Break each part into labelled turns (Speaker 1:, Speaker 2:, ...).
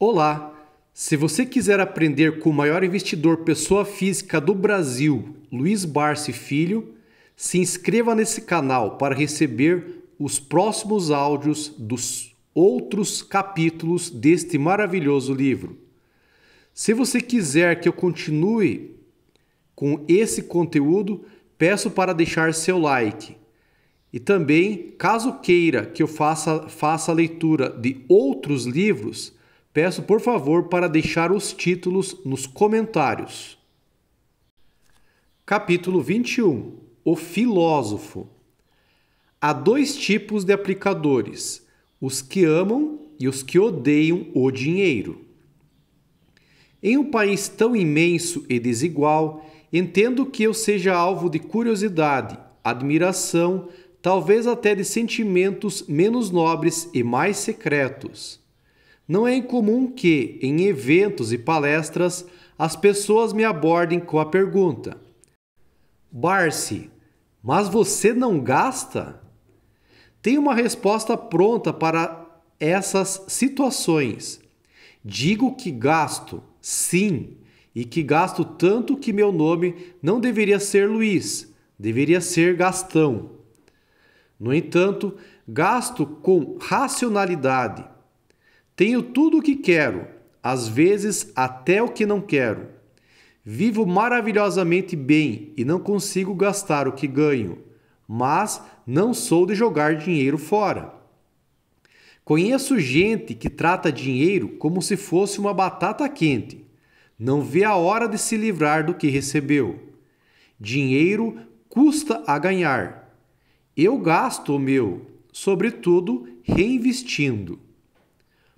Speaker 1: Olá! Se você quiser aprender com o maior investidor pessoa física do Brasil, Luiz Barsi Filho, se inscreva nesse canal para receber os próximos áudios dos outros capítulos deste maravilhoso livro. Se você quiser que eu continue com esse conteúdo, peço para deixar seu like. E também, caso queira que eu faça, faça a leitura de outros livros, Peço, por favor, para deixar os títulos nos comentários. Capítulo 21 O Filósofo Há dois tipos de aplicadores: os que amam e os que odeiam o dinheiro. Em um país tão imenso e desigual, entendo que eu seja alvo de curiosidade, admiração, talvez até de sentimentos menos nobres e mais secretos. Não é incomum que, em eventos e palestras, as pessoas me abordem com a pergunta: Barsi, mas você não gasta? Tenho uma resposta pronta para essas situações. Digo que gasto, sim, e que gasto tanto que meu nome não deveria ser Luiz, deveria ser Gastão. No entanto, gasto com racionalidade tenho tudo o que quero, às vezes até o que não quero. Vivo maravilhosamente bem e não consigo gastar o que ganho, mas não sou de jogar dinheiro fora. Conheço gente que trata dinheiro como se fosse uma batata quente. Não vê a hora de se livrar do que recebeu. Dinheiro custa a ganhar. Eu gasto o meu, sobretudo reinvestindo.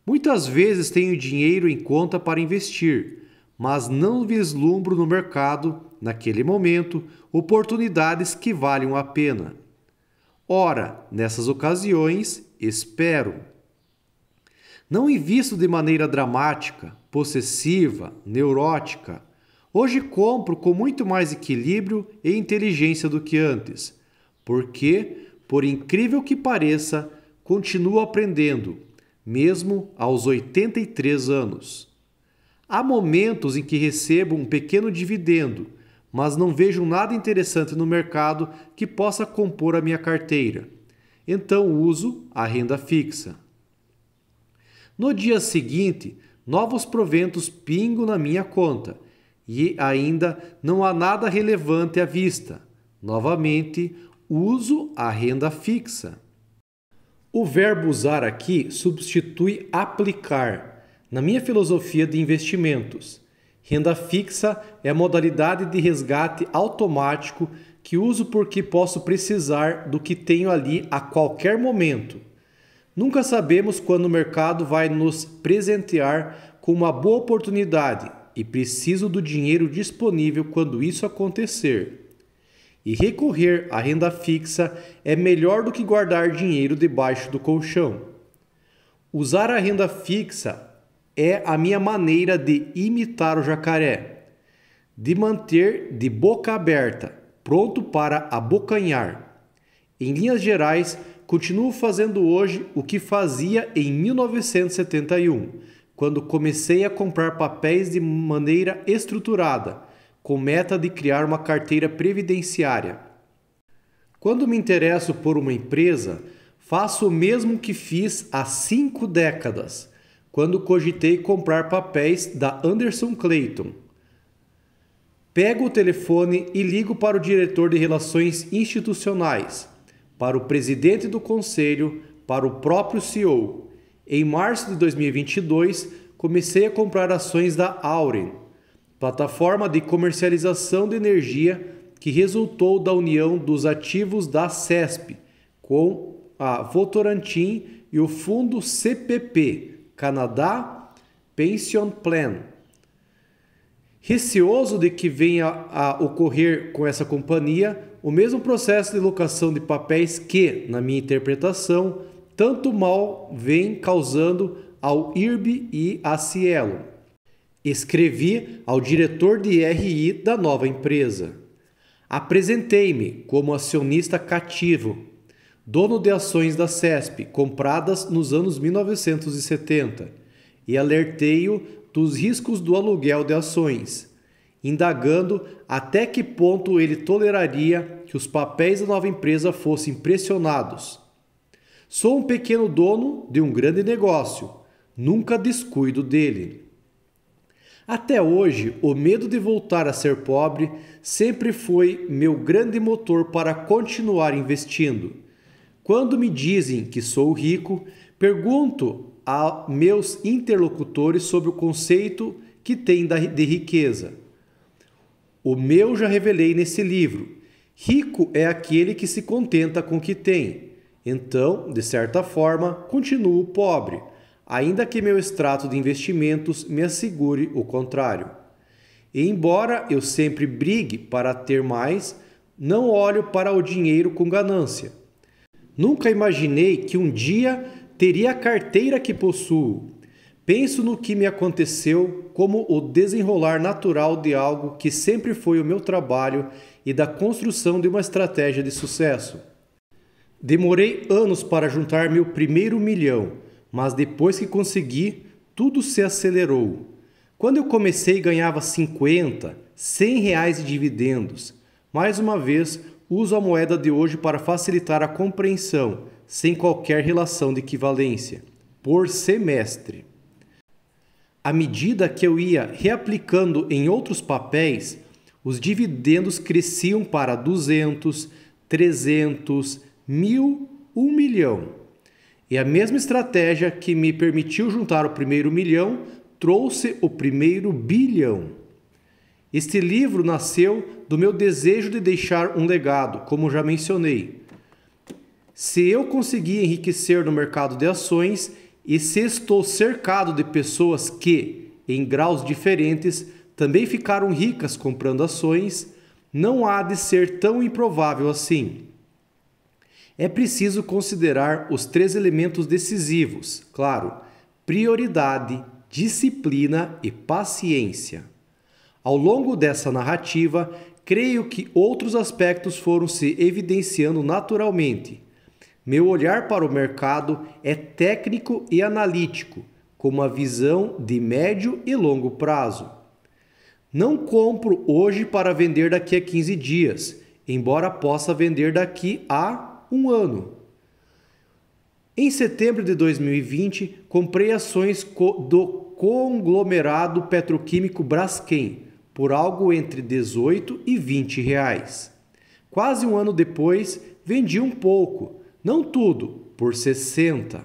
Speaker 1: Muitas vezes tenho dinheiro em conta para investir, mas não vislumbro no mercado, naquele momento, oportunidades que valham a pena. Ora, nessas ocasiões, espero. Não invisto de maneira dramática, possessiva, neurótica. Hoje compro com muito mais equilíbrio e inteligência do que antes, porque, por incrível que pareça, continuo aprendendo mesmo aos 83 anos. Há momentos em que recebo um pequeno dividendo, mas não vejo nada interessante no mercado que possa compor a minha carteira. Então uso a renda fixa. No dia seguinte, novos proventos pingam na minha conta e ainda não há nada relevante à vista. Novamente, uso a renda fixa. O verbo usar aqui substitui aplicar na minha filosofia de investimentos. Renda fixa é a modalidade de resgate automático que uso porque posso precisar do que tenho ali a qualquer momento. Nunca sabemos quando o mercado vai nos presentear com uma boa oportunidade e preciso do dinheiro disponível quando isso acontecer. E recorrer à renda fixa é melhor do que guardar dinheiro debaixo do colchão. Usar a renda fixa é a minha maneira de imitar o jacaré, de manter de boca aberta, pronto para abocanhar. Em linhas gerais, continuo fazendo hoje o que fazia em 1971, quando comecei a comprar papéis de maneira estruturada com meta de criar uma carteira previdenciária. Quando me interesso por uma empresa, faço o mesmo que fiz há cinco décadas, quando cogitei comprar papéis da Anderson Clayton. Pego o telefone e ligo para o diretor de relações institucionais, para o presidente do conselho, para o próprio CEO. Em março de 2022, comecei a comprar ações da Auren, plataforma de comercialização de energia que resultou da união dos ativos da CESP com a Votorantim e o fundo CPP, Canadá Pension Plan. Receoso de que venha a ocorrer com essa companhia o mesmo processo de locação de papéis que, na minha interpretação, tanto mal vem causando ao IRB e à Cielo. Escrevi ao diretor de RI da nova empresa. Apresentei-me como acionista cativo, dono de ações da CESP compradas nos anos 1970, e alertei-o dos riscos do aluguel de ações, indagando até que ponto ele toleraria que os papéis da nova empresa fossem pressionados. Sou um pequeno dono de um grande negócio, nunca descuido dele. Até hoje, o medo de voltar a ser pobre sempre foi meu grande motor para continuar investindo. Quando me dizem que sou rico, pergunto a meus interlocutores sobre o conceito que têm de riqueza. O meu já revelei nesse livro. Rico é aquele que se contenta com o que tem. Então, de certa forma, continuo pobre ainda que meu extrato de investimentos me assegure o contrário. E embora eu sempre brigue para ter mais, não olho para o dinheiro com ganância. Nunca imaginei que um dia teria a carteira que possuo. Penso no que me aconteceu como o desenrolar natural de algo que sempre foi o meu trabalho e da construção de uma estratégia de sucesso. Demorei anos para juntar meu primeiro milhão mas depois que consegui, tudo se acelerou. Quando eu comecei, ganhava 50, 100 reais de dividendos. Mais uma vez, uso a moeda de hoje para facilitar a compreensão, sem qualquer relação de equivalência, por semestre. À medida que eu ia reaplicando em outros papéis, os dividendos cresciam para 200, 300, 1000, 1 milhão. E a mesma estratégia que me permitiu juntar o primeiro milhão trouxe o primeiro bilhão. Este livro nasceu do meu desejo de deixar um legado, como já mencionei. Se eu consegui enriquecer no mercado de ações e se estou cercado de pessoas que, em graus diferentes, também ficaram ricas comprando ações, não há de ser tão improvável assim é preciso considerar os três elementos decisivos, claro, prioridade, disciplina e paciência. Ao longo dessa narrativa, creio que outros aspectos foram se evidenciando naturalmente. Meu olhar para o mercado é técnico e analítico, com uma visão de médio e longo prazo. Não compro hoje para vender daqui a 15 dias, embora possa vender daqui a um ano. Em setembro de 2020, comprei ações do conglomerado petroquímico Braskem por algo entre 18 e 20 reais. Quase um ano depois, vendi um pouco, não tudo, por 60.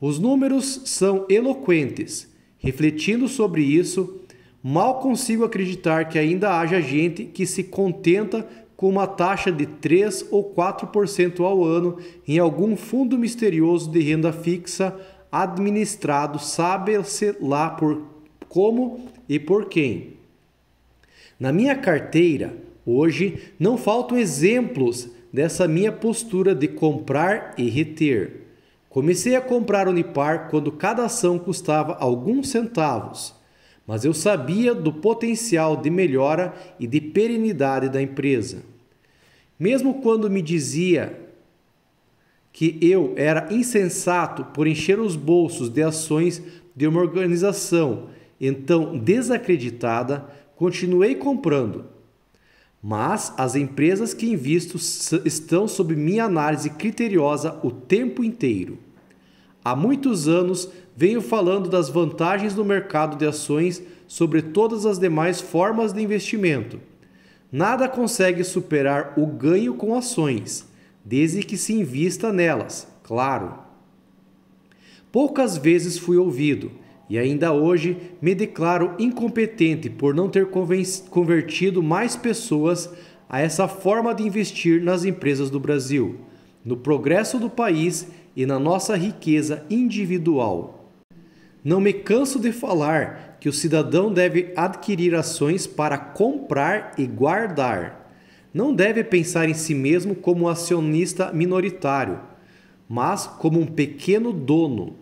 Speaker 1: Os números são eloquentes. Refletindo sobre isso, mal consigo acreditar que ainda haja gente que se contenta com uma taxa de 3 ou 4% ao ano em algum fundo misterioso de renda fixa administrado, sabe-se lá por como e por quem. Na minha carteira, hoje, não faltam exemplos dessa minha postura de comprar e reter. Comecei a comprar Unipar quando cada ação custava alguns centavos mas eu sabia do potencial de melhora e de perenidade da empresa. Mesmo quando me dizia que eu era insensato por encher os bolsos de ações de uma organização então desacreditada, continuei comprando. Mas as empresas que invisto estão sob minha análise criteriosa o tempo inteiro. Há muitos anos venho falando das vantagens do mercado de ações sobre todas as demais formas de investimento. Nada consegue superar o ganho com ações, desde que se invista nelas, claro. Poucas vezes fui ouvido e ainda hoje me declaro incompetente por não ter convertido mais pessoas a essa forma de investir nas empresas do Brasil, no progresso do país e na nossa riqueza individual. Não me canso de falar que o cidadão deve adquirir ações para comprar e guardar. Não deve pensar em si mesmo como acionista minoritário, mas como um pequeno dono.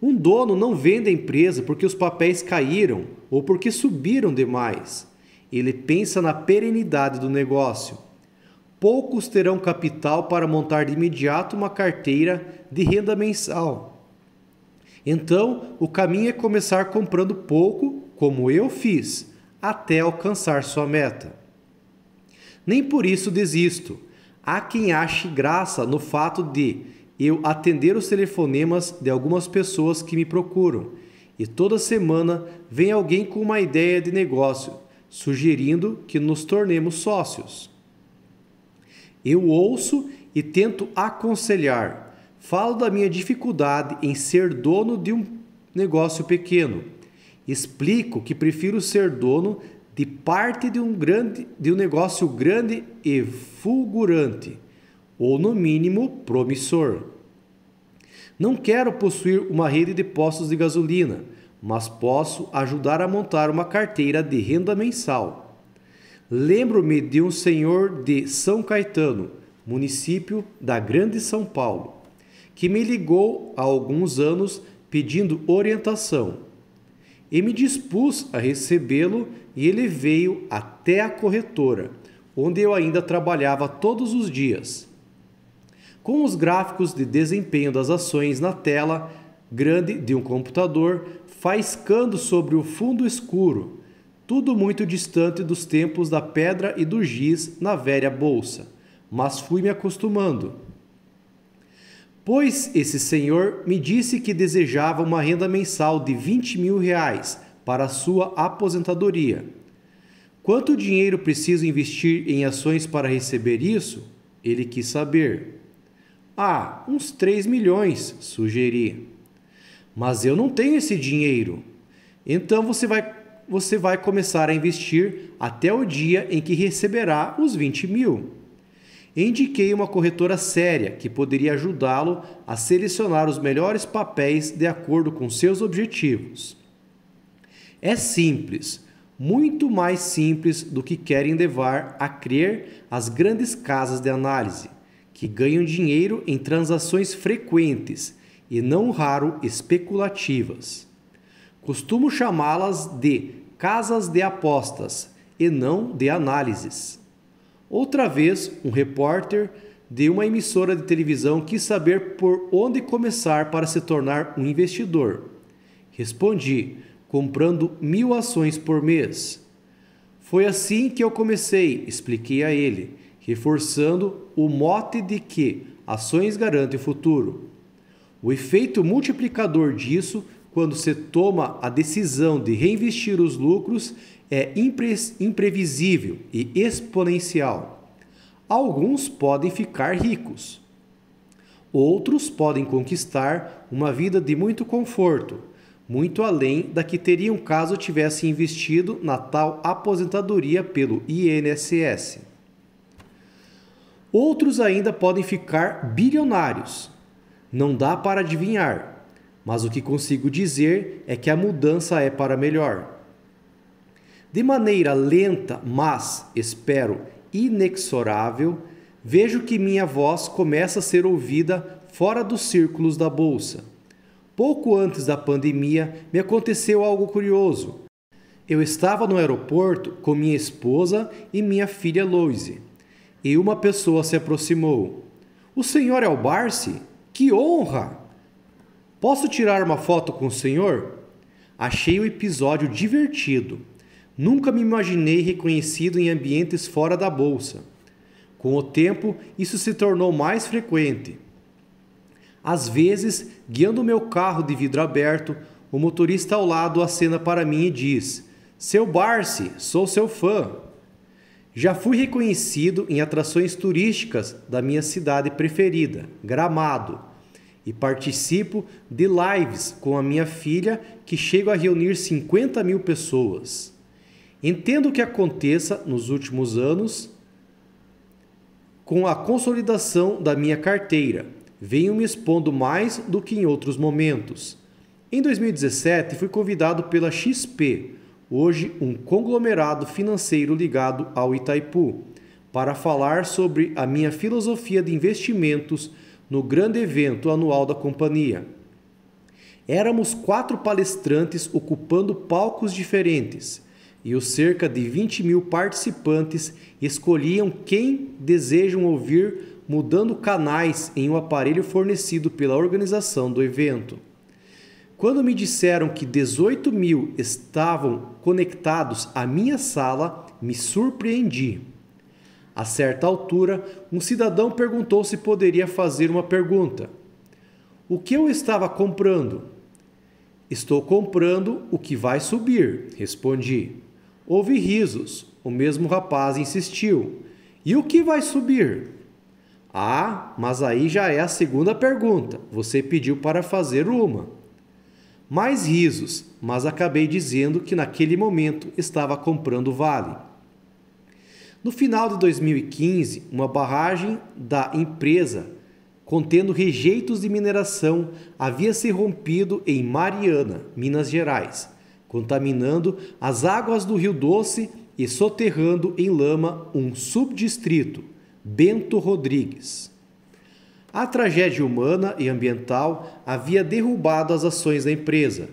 Speaker 1: Um dono não vende a empresa porque os papéis caíram ou porque subiram demais. Ele pensa na perenidade do negócio. Poucos terão capital para montar de imediato uma carteira de renda mensal então, o caminho é começar comprando pouco, como eu fiz, até alcançar sua meta. Nem por isso desisto. Há quem ache graça no fato de eu atender os telefonemas de algumas pessoas que me procuram e toda semana vem alguém com uma ideia de negócio, sugerindo que nos tornemos sócios. Eu ouço e tento aconselhar, Falo da minha dificuldade em ser dono de um negócio pequeno. Explico que prefiro ser dono de parte de um, grande, de um negócio grande e fulgurante, ou no mínimo promissor. Não quero possuir uma rede de postos de gasolina, mas posso ajudar a montar uma carteira de renda mensal. Lembro-me de um senhor de São Caetano, município da Grande São Paulo, que me ligou há alguns anos pedindo orientação. E me dispus a recebê-lo e ele veio até a corretora, onde eu ainda trabalhava todos os dias. Com os gráficos de desempenho das ações na tela grande de um computador, faiscando sobre o fundo escuro, tudo muito distante dos tempos da pedra e do giz na velha bolsa, mas fui me acostumando. Pois esse senhor me disse que desejava uma renda mensal de 20 mil reais para sua aposentadoria. Quanto dinheiro preciso investir em ações para receber isso? Ele quis saber. Ah, uns 3 milhões, sugeri. Mas eu não tenho esse dinheiro. Então você vai, você vai começar a investir até o dia em que receberá os 20 mil indiquei uma corretora séria que poderia ajudá-lo a selecionar os melhores papéis de acordo com seus objetivos. É simples, muito mais simples do que querem levar a crer as grandes casas de análise, que ganham dinheiro em transações frequentes e não raro especulativas. Costumo chamá-las de casas de apostas e não de análises. Outra vez, um repórter de uma emissora de televisão quis saber por onde começar para se tornar um investidor. Respondi, comprando mil ações por mês. Foi assim que eu comecei, expliquei a ele, reforçando o mote de que ações garantem o futuro. O efeito multiplicador disso, quando se toma a decisão de reinvestir os lucros, é imprevisível e exponencial. Alguns podem ficar ricos, outros podem conquistar uma vida de muito conforto, muito além da que teriam caso tivessem investido na tal aposentadoria pelo INSS. Outros ainda podem ficar bilionários. Não dá para adivinhar, mas o que consigo dizer é que a mudança é para melhor. De maneira lenta, mas, espero, inexorável, vejo que minha voz começa a ser ouvida fora dos círculos da bolsa. Pouco antes da pandemia, me aconteceu algo curioso. Eu estava no aeroporto com minha esposa e minha filha Louise, e uma pessoa se aproximou. O senhor é o Barsi? Que honra! Posso tirar uma foto com o senhor? Achei o episódio divertido Nunca me imaginei reconhecido em ambientes fora da bolsa. Com o tempo, isso se tornou mais frequente. Às vezes, guiando meu carro de vidro aberto, o motorista ao lado acena para mim e diz: Seu Barce, sou seu fã. Já fui reconhecido em atrações turísticas da minha cidade preferida, Gramado, e participo de lives com a minha filha, que chego a reunir 50 mil pessoas. Entendo que aconteça nos últimos anos com a consolidação da minha carteira. Venho me expondo mais do que em outros momentos. Em 2017, fui convidado pela XP, hoje um conglomerado financeiro ligado ao Itaipu, para falar sobre a minha filosofia de investimentos no grande evento anual da companhia. Éramos quatro palestrantes ocupando palcos diferentes e os cerca de 20 mil participantes escolhiam quem desejam ouvir mudando canais em um aparelho fornecido pela organização do evento. Quando me disseram que 18 mil estavam conectados à minha sala, me surpreendi. A certa altura, um cidadão perguntou se poderia fazer uma pergunta. O que eu estava comprando? Estou comprando o que vai subir, respondi. Houve risos. O mesmo rapaz insistiu. E o que vai subir? Ah, mas aí já é a segunda pergunta. Você pediu para fazer uma. Mais risos, mas acabei dizendo que naquele momento estava comprando vale. No final de 2015, uma barragem da empresa contendo rejeitos de mineração havia se rompido em Mariana, Minas Gerais contaminando as águas do Rio Doce e soterrando em lama um subdistrito, Bento Rodrigues. A tragédia humana e ambiental havia derrubado as ações da empresa,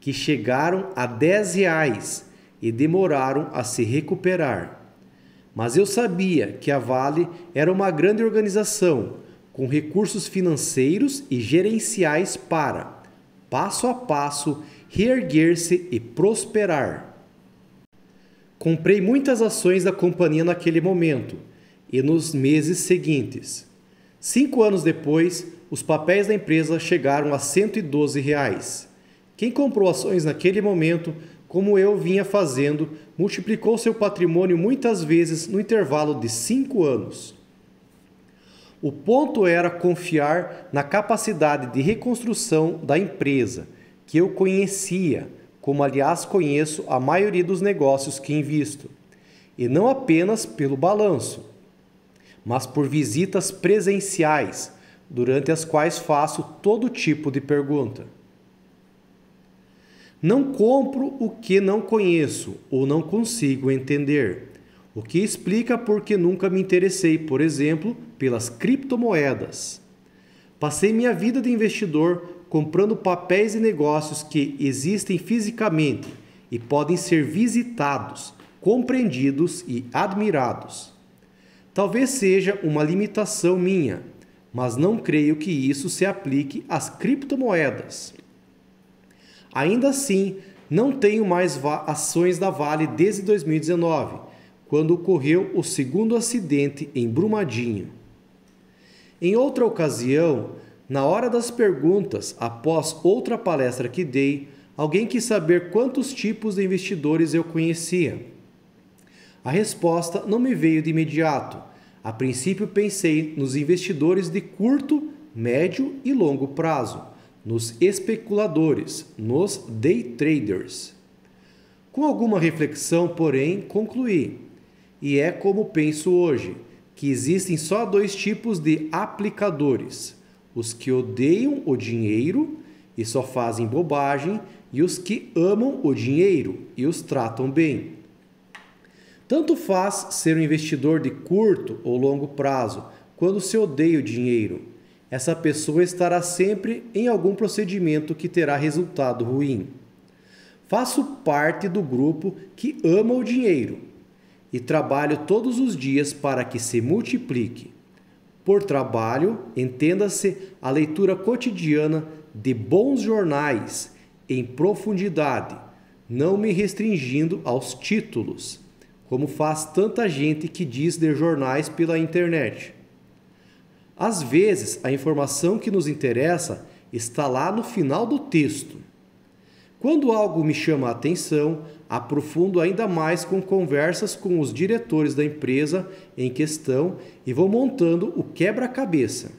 Speaker 1: que chegaram a 10 reais e demoraram a se recuperar. Mas eu sabia que a Vale era uma grande organização, com recursos financeiros e gerenciais para, passo a passo, reerguer-se e prosperar. Comprei muitas ações da companhia naquele momento e nos meses seguintes. Cinco anos depois, os papéis da empresa chegaram a 112 reais. Quem comprou ações naquele momento, como eu vinha fazendo, multiplicou seu patrimônio muitas vezes no intervalo de cinco anos. O ponto era confiar na capacidade de reconstrução da empresa que eu conhecia, como aliás conheço a maioria dos negócios que invisto, e não apenas pelo balanço, mas por visitas presenciais, durante as quais faço todo tipo de pergunta. Não compro o que não conheço ou não consigo entender, o que explica porque nunca me interessei, por exemplo, pelas criptomoedas. Passei minha vida de investidor comprando papéis e negócios que existem fisicamente e podem ser visitados, compreendidos e admirados. Talvez seja uma limitação minha, mas não creio que isso se aplique às criptomoedas. Ainda assim, não tenho mais ações da Vale desde 2019, quando ocorreu o segundo acidente em Brumadinho. Em outra ocasião, na hora das perguntas, após outra palestra que dei, alguém quis saber quantos tipos de investidores eu conhecia. A resposta não me veio de imediato. A princípio, pensei nos investidores de curto, médio e longo prazo, nos especuladores, nos day traders. Com alguma reflexão, porém, concluí, e é como penso hoje, que existem só dois tipos de aplicadores os que odeiam o dinheiro e só fazem bobagem, e os que amam o dinheiro e os tratam bem. Tanto faz ser um investidor de curto ou longo prazo, quando se odeia o dinheiro. Essa pessoa estará sempre em algum procedimento que terá resultado ruim. Faço parte do grupo que ama o dinheiro e trabalho todos os dias para que se multiplique. Por trabalho, entenda-se a leitura cotidiana de bons jornais em profundidade, não me restringindo aos títulos, como faz tanta gente que diz de jornais pela internet. Às vezes, a informação que nos interessa está lá no final do texto. Quando algo me chama a atenção, aprofundo ainda mais com conversas com os diretores da empresa em questão e vou montando o quebra-cabeça.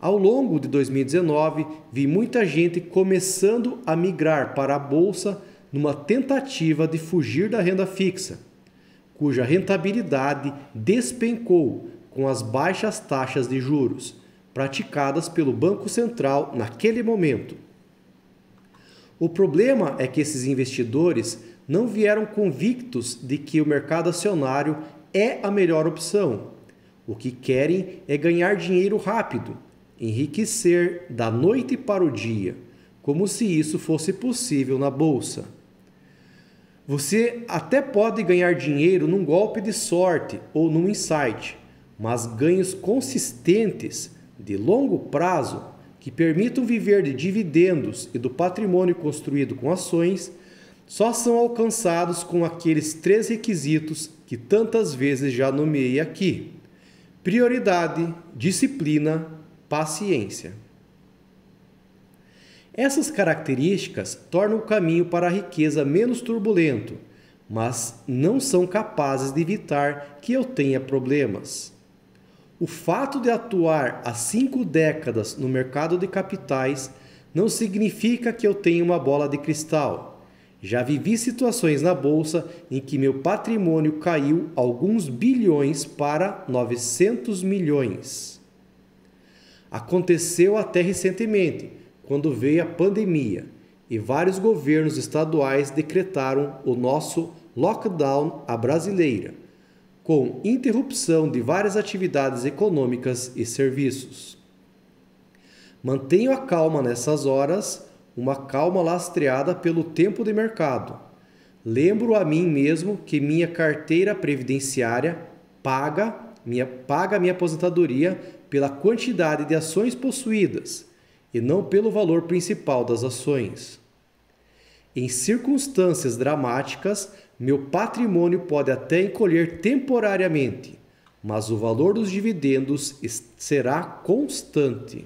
Speaker 1: Ao longo de 2019, vi muita gente começando a migrar para a bolsa numa tentativa de fugir da renda fixa, cuja rentabilidade despencou com as baixas taxas de juros praticadas pelo Banco Central naquele momento. O problema é que esses investidores não vieram convictos de que o mercado acionário é a melhor opção. O que querem é ganhar dinheiro rápido, enriquecer da noite para o dia, como se isso fosse possível na bolsa. Você até pode ganhar dinheiro num golpe de sorte ou num insight, mas ganhos consistentes de longo prazo que permitam viver de dividendos e do patrimônio construído com ações, só são alcançados com aqueles três requisitos que tantas vezes já nomeei aqui: prioridade, disciplina, paciência. Essas características tornam o caminho para a riqueza menos turbulento, mas não são capazes de evitar que eu tenha problemas. O fato de atuar há cinco décadas no mercado de capitais não significa que eu tenha uma bola de cristal. Já vivi situações na bolsa em que meu patrimônio caiu alguns bilhões para 900 milhões. Aconteceu até recentemente, quando veio a pandemia e vários governos estaduais decretaram o nosso lockdown à brasileira com interrupção de várias atividades econômicas e serviços. Mantenho a calma nessas horas, uma calma lastreada pelo tempo de mercado. Lembro a mim mesmo que minha carteira previdenciária paga minha, paga minha aposentadoria pela quantidade de ações possuídas e não pelo valor principal das ações. Em circunstâncias dramáticas, meu patrimônio pode até encolher temporariamente, mas o valor dos dividendos será constante.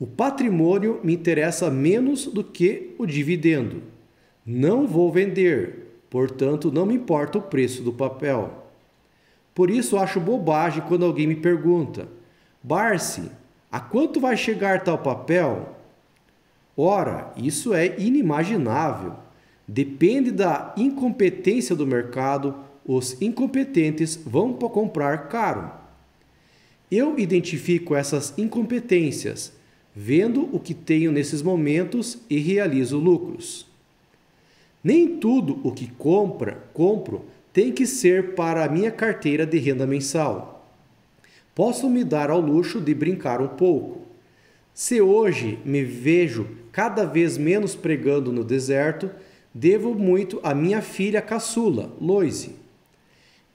Speaker 1: O patrimônio me interessa menos do que o dividendo. Não vou vender, portanto, não me importa o preço do papel. Por isso, acho bobagem quando alguém me pergunta: Barce, a quanto vai chegar tal papel? Ora, isso é inimaginável. Depende da incompetência do mercado, os incompetentes vão comprar caro. Eu identifico essas incompetências, vendo o que tenho nesses momentos e realizo lucros. Nem tudo o que compra, compro tem que ser para a minha carteira de renda mensal. Posso me dar ao luxo de brincar um pouco. Se hoje me vejo cada vez menos pregando no deserto, Devo muito à minha filha caçula, Loise.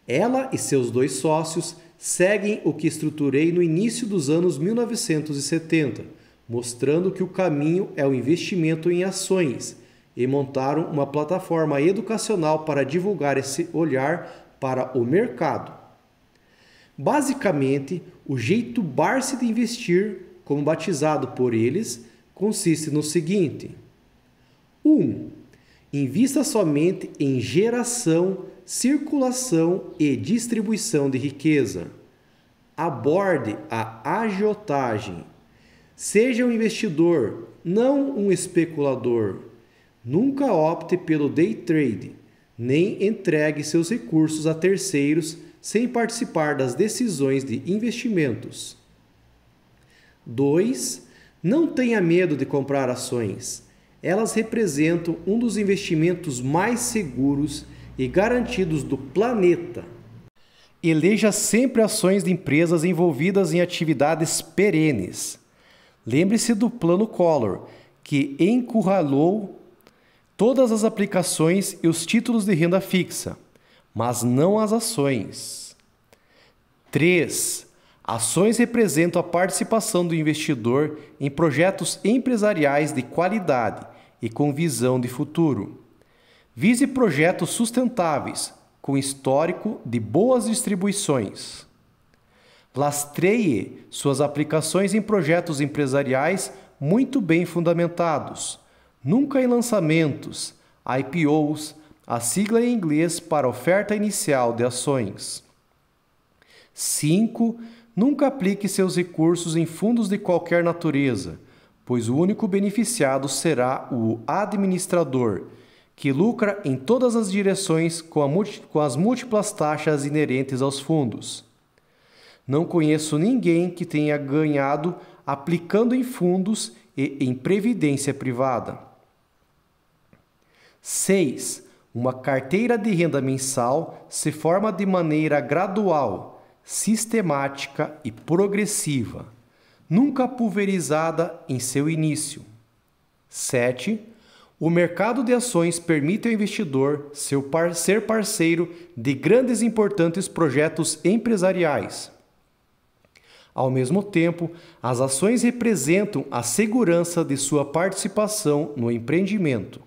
Speaker 1: Ela e seus dois sócios seguem o que estruturei no início dos anos 1970, mostrando que o caminho é o investimento em ações e montaram uma plataforma educacional para divulgar esse olhar para o mercado. Basicamente, o jeito Barsi de investir, como batizado por eles, consiste no seguinte: 1. Um, invista somente em geração, circulação e distribuição de riqueza. Aborde a agiotagem. Seja um investidor, não um especulador. Nunca opte pelo day trade, nem entregue seus recursos a terceiros sem participar das decisões de investimentos. 2. Não tenha medo de comprar ações elas representam um dos investimentos mais seguros e garantidos do planeta. Eleja sempre ações de empresas envolvidas em atividades perenes. Lembre-se do Plano Collor, que encurralou todas as aplicações e os títulos de renda fixa, mas não as ações. 3. Ações representam a participação do investidor em projetos empresariais de qualidade e com visão de futuro. Vise projetos sustentáveis, com histórico de boas distribuições. Lastreie suas aplicações em projetos empresariais muito bem fundamentados, nunca em lançamentos, IPOs, a sigla em inglês para oferta inicial de ações. 5. Nunca aplique seus recursos em fundos de qualquer natureza, pois o único beneficiado será o administrador, que lucra em todas as direções com, com as múltiplas taxas inerentes aos fundos. Não conheço ninguém que tenha ganhado aplicando em fundos e em previdência privada. 6. Uma carteira de renda mensal se forma de maneira gradual, sistemática e progressiva nunca pulverizada em seu início. 7. O mercado de ações permite ao investidor par ser parceiro de grandes e importantes projetos empresariais. Ao mesmo tempo, as ações representam a segurança de sua participação no empreendimento.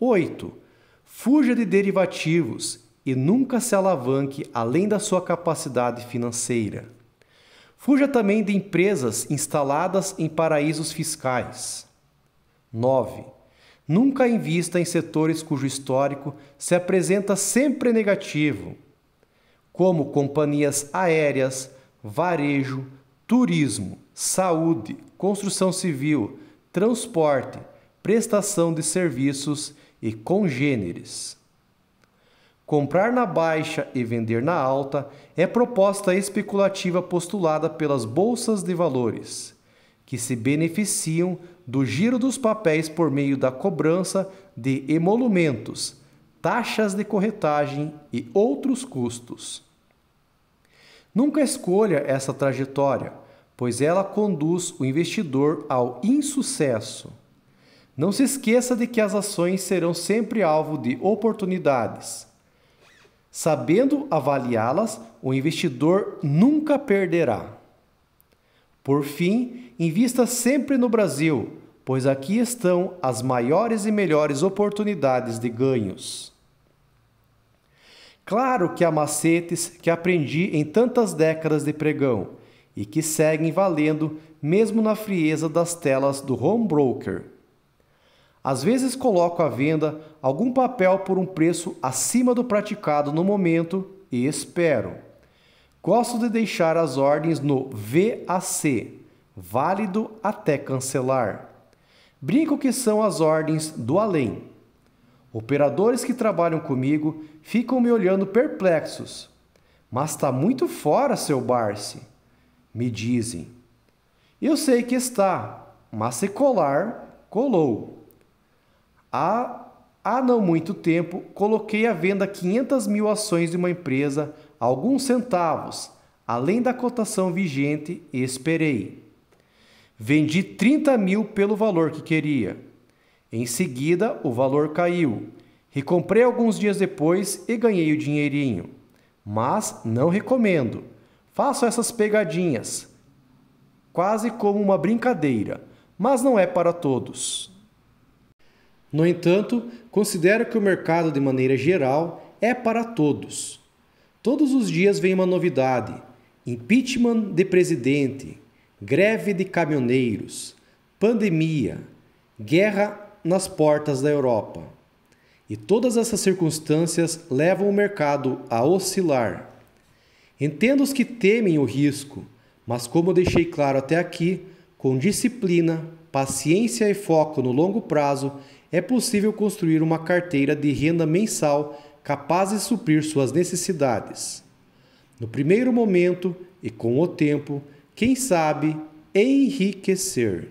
Speaker 1: 8. Fuja de derivativos e nunca se alavanque além da sua capacidade financeira. Fuja também de empresas instaladas em paraísos fiscais. 9. Nunca invista em setores cujo histórico se apresenta sempre negativo, como companhias aéreas, varejo, turismo, saúde, construção civil, transporte, prestação de serviços e congêneres comprar na baixa e vender na alta é proposta especulativa postulada pelas bolsas de valores, que se beneficiam do giro dos papéis por meio da cobrança de emolumentos, taxas de corretagem e outros custos. Nunca escolha essa trajetória, pois ela conduz o investidor ao insucesso. Não se esqueça de que as ações serão sempre alvo de oportunidades Sabendo avaliá-las, o investidor nunca perderá. Por fim, invista sempre no Brasil, pois aqui estão as maiores e melhores oportunidades de ganhos. Claro que há macetes que aprendi em tantas décadas de pregão e que seguem valendo mesmo na frieza das telas do home broker às vezes coloco à venda algum papel por um preço acima do praticado no momento e espero. Gosto de deixar as ordens no VAC, válido até cancelar. Brinco que são as ordens do além. Operadores que trabalham comigo ficam me olhando perplexos. Mas está muito fora, seu Barce, me dizem. Eu sei que está, mas se colar, colou. Há, há não muito tempo, coloquei à venda 500 mil ações de uma empresa alguns centavos, além da cotação vigente, e esperei. Vendi 30 mil pelo valor que queria. Em seguida, o valor caiu. Recomprei alguns dias depois e ganhei o dinheirinho. Mas não recomendo. Faço essas pegadinhas, quase como uma brincadeira, mas não é para todos. No entanto, considero que o mercado, de maneira geral, é para todos. Todos os dias vem uma novidade: impeachment de presidente, greve de caminhoneiros, pandemia, guerra nas portas da Europa. E todas essas circunstâncias levam o mercado a oscilar. Entendo os que temem o risco, mas como deixei claro até aqui, com disciplina, paciência e foco no longo prazo, é possível construir uma carteira de renda mensal capaz de suprir suas necessidades. No primeiro momento e com o tempo, quem sabe enriquecer.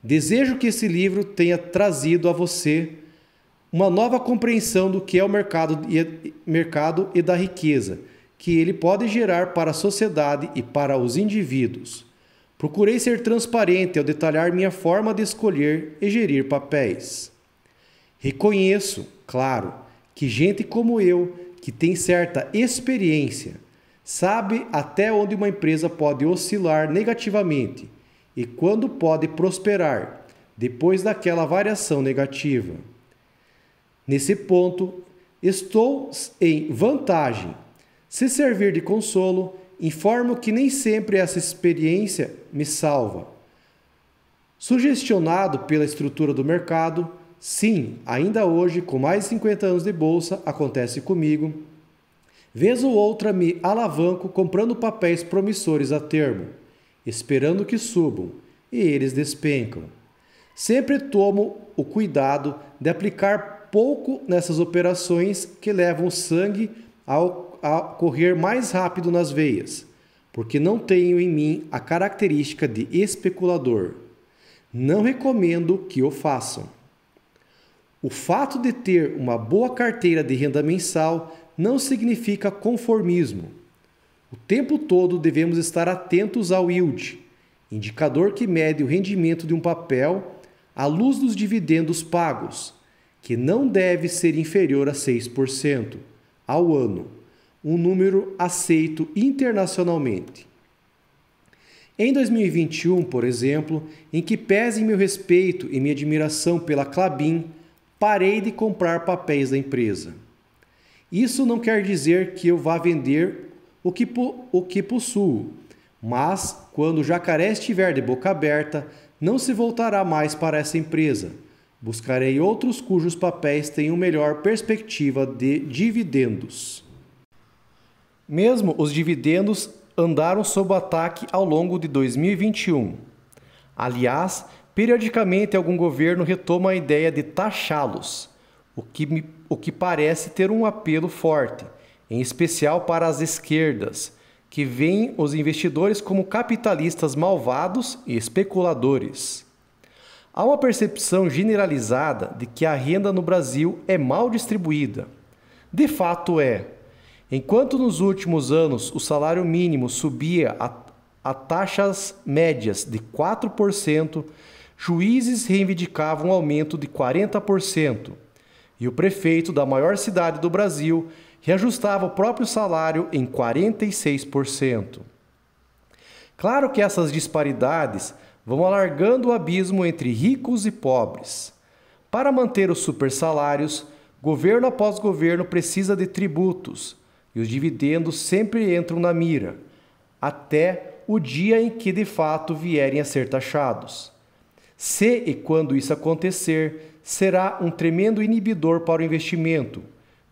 Speaker 1: Desejo que esse livro tenha trazido a você uma nova compreensão do que é o mercado e, mercado e da riqueza que ele pode gerar para a sociedade e para os indivíduos. Procurei ser transparente ao detalhar minha forma de escolher e gerir papéis. Reconheço, claro, que gente como eu, que tem certa experiência, sabe até onde uma empresa pode oscilar negativamente e quando pode prosperar depois daquela variação negativa. Nesse ponto, estou em vantagem. Se servir de consolo, Informo que nem sempre essa experiência me salva. Sugestionado pela estrutura do mercado, sim, ainda hoje, com mais de 50 anos de bolsa, acontece comigo. Vez ou outra me alavanco comprando papéis promissores a termo, esperando que subam, e eles despencam. Sempre tomo o cuidado de aplicar pouco nessas operações que levam sangue ao a correr mais rápido nas veias, porque não tenho em mim a característica de especulador. Não recomendo que o façam. O fato de ter uma boa carteira de renda mensal não significa conformismo. O tempo todo devemos estar atentos ao yield, indicador que mede o rendimento de um papel à luz dos dividendos pagos, que não deve ser inferior a 6% ao ano um número aceito internacionalmente. Em 2021, por exemplo, em que pese meu respeito e minha admiração pela Clabin, parei de comprar papéis da empresa. Isso não quer dizer que eu vá vender o que, o que possuo, mas quando o jacaré estiver de boca aberta, não se voltará mais para essa empresa. Buscarei outros cujos papéis tenham melhor perspectiva de dividendos. Mesmo os dividendos andaram sob ataque ao longo de 2021. Aliás, periodicamente algum governo retoma a ideia de taxá-los, o que, o que parece ter um apelo forte, em especial para as esquerdas, que veem os investidores como capitalistas malvados e especuladores. Há uma percepção generalizada de que a renda no Brasil é mal distribuída. De fato é, Enquanto nos últimos anos o salário mínimo subia a, a taxas médias de 4%, juízes reivindicavam um aumento de 40%. E o prefeito da maior cidade do Brasil reajustava o próprio salário em 46%. Claro que essas disparidades vão alargando o abismo entre ricos e pobres. Para manter os supersalários, governo após governo precisa de tributos, e os dividendos sempre entram na mira, até o dia em que de fato vierem a ser taxados. Se e quando isso acontecer, será um tremendo inibidor para o investimento,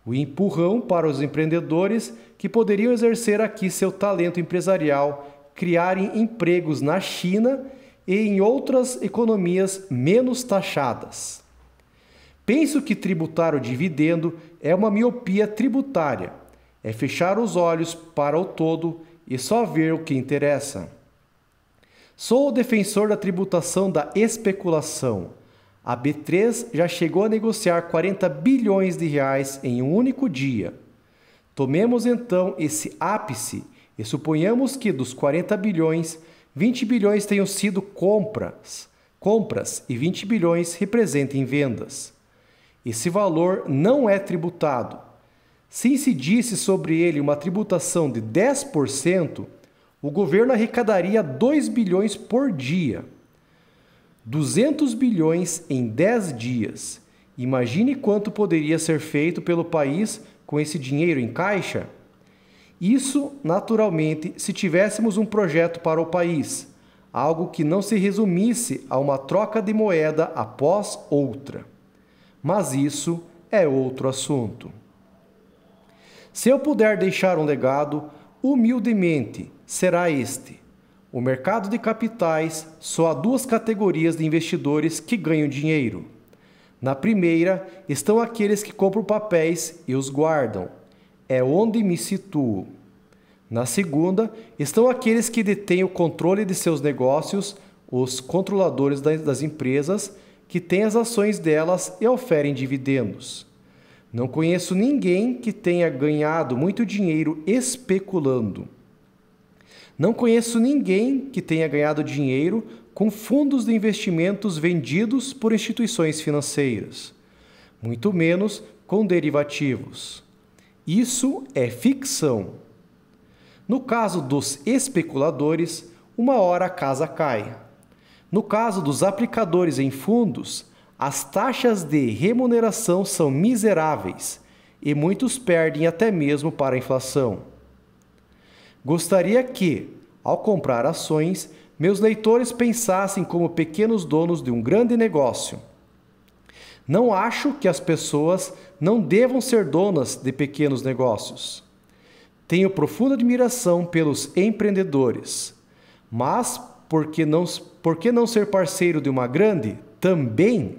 Speaker 1: o empurrão para os empreendedores que poderiam exercer aqui seu talento empresarial, criarem empregos na China e em outras economias menos taxadas. Penso que tributar o dividendo é uma miopia tributária é fechar os olhos para o todo e só ver o que interessa. Sou o defensor da tributação da especulação. A B3 já chegou a negociar 40 bilhões de reais em um único dia. Tomemos então esse ápice e suponhamos que dos 40 bilhões, 20 bilhões tenham sido compras, compras e 20 bilhões representem vendas. Esse valor não é tributado, se incidisse sobre ele uma tributação de 10%, o governo arrecadaria 2 bilhões por dia. 200 bilhões em 10 dias. Imagine quanto poderia ser feito pelo país com esse dinheiro em caixa? Isso, naturalmente, se tivéssemos um projeto para o país, algo que não se resumisse a uma troca de moeda após outra. Mas isso é outro assunto. Se eu puder deixar um legado, humildemente será este. O mercado de capitais só há duas categorias de investidores que ganham dinheiro. Na primeira estão aqueles que compram papéis e os guardam. É onde me situo. Na segunda estão aqueles que detêm o controle de seus negócios, os controladores das empresas, que têm as ações delas e oferem dividendos. Não conheço ninguém que tenha ganhado muito dinheiro especulando. Não conheço ninguém que tenha ganhado dinheiro com fundos de investimentos vendidos por instituições financeiras, muito menos com derivativos. Isso é ficção. No caso dos especuladores, uma hora a casa cai. No caso dos aplicadores em fundos, as taxas de remuneração são miseráveis e muitos perdem até mesmo para a inflação. Gostaria que, ao comprar ações, meus leitores pensassem como pequenos donos de um grande negócio. Não acho que as pessoas não devam ser donas de pequenos negócios. Tenho profunda admiração pelos empreendedores, mas por que não, por que não ser parceiro de uma grande também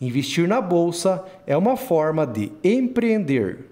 Speaker 1: Investir na bolsa é uma forma de empreender.